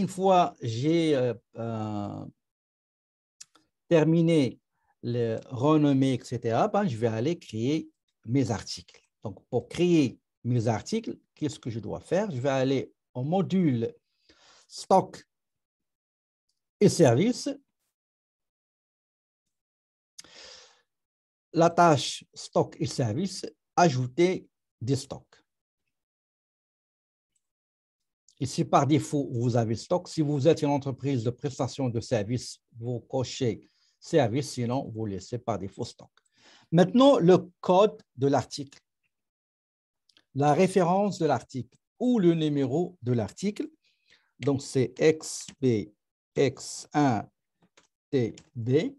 une fois j'ai euh, euh, terminé le renommé, etc., ben, je vais aller créer mes articles. Donc, pour créer mes articles, qu'est-ce que je dois faire Je vais aller au module stock et services. La tâche stock et services, ajouter des stocks. Ici, par défaut, vous avez stock, si vous êtes une entreprise de prestation de services, vous cochez service, sinon vous laissez par défaut stock. Maintenant, le code de l'article, la référence de l'article ou le numéro de l'article. Donc, c'est XPX1TB. Ce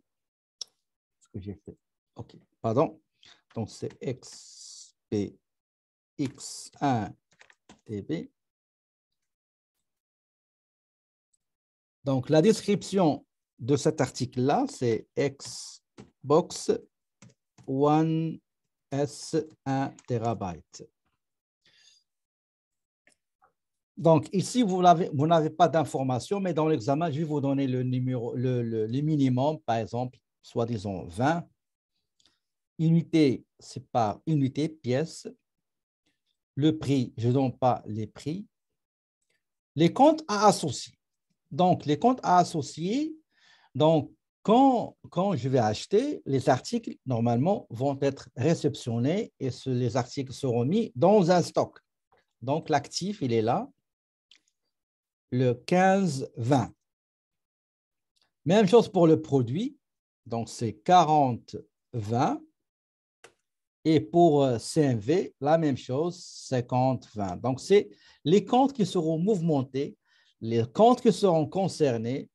que j'ai fait. OK, pardon. Donc, c'est XPX1TB. Donc, la description de cet article-là, c'est Xbox One S 1 tb Donc, ici, vous n'avez pas d'informations, mais dans l'examen, je vais vous donner le minimum, par exemple, soit disons 20. Unité, c'est par unité, pièce. Le prix, je ne donne pas les prix. Les comptes à associer. Donc, les comptes associés, donc, quand, je vais acheter, les articles, normalement, vont être réceptionnés et les articles seront mis dans un stock. Donc, l'actif, il est là, le 15-20. Même chose pour le produit. Donc, c'est 40-20. Et pour euh, CMV, la même chose, 50-20. Donc, c'est les comptes qui seront mouvementés les comptes qui seront concernés,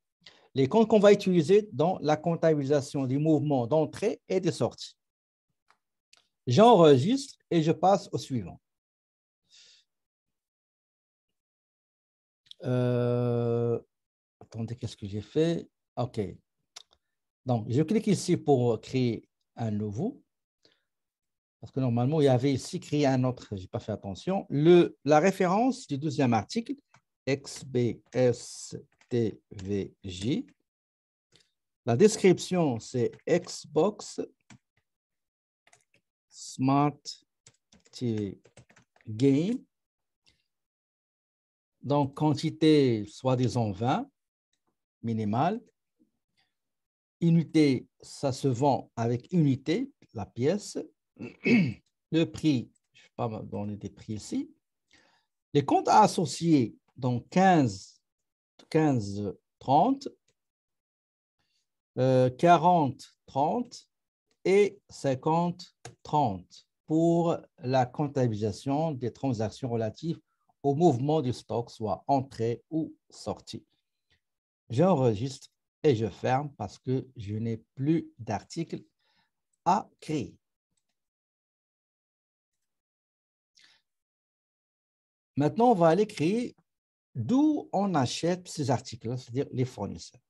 les comptes qu'on va utiliser dans la comptabilisation des mouvements d'entrée et de sortie. J'enregistre et je passe au suivant. Euh, attendez, qu'est-ce que j'ai fait? OK. Donc, je clique ici pour créer un nouveau. Parce que normalement, il y avait ici créé un autre, je n'ai pas fait attention. Le, la référence du deuxième article XBSTVJ. La description, c'est Xbox Smart TV Game. Donc, quantité, soi-disant 20, minimale. Unité, ça se vend avec unité, la pièce. Le prix, je ne vais pas me donner des prix ici. Les comptes associés donc 15, 15, 30, 40, 30 et 50, 30 pour la comptabilisation des transactions relatives au mouvement du stock, soit entrée ou sortie. J'enregistre et je ferme parce que je n'ai plus d'article à créer. Maintenant, on va aller créer d'où on achète ces articles, c'est-à-dire les fournisseurs.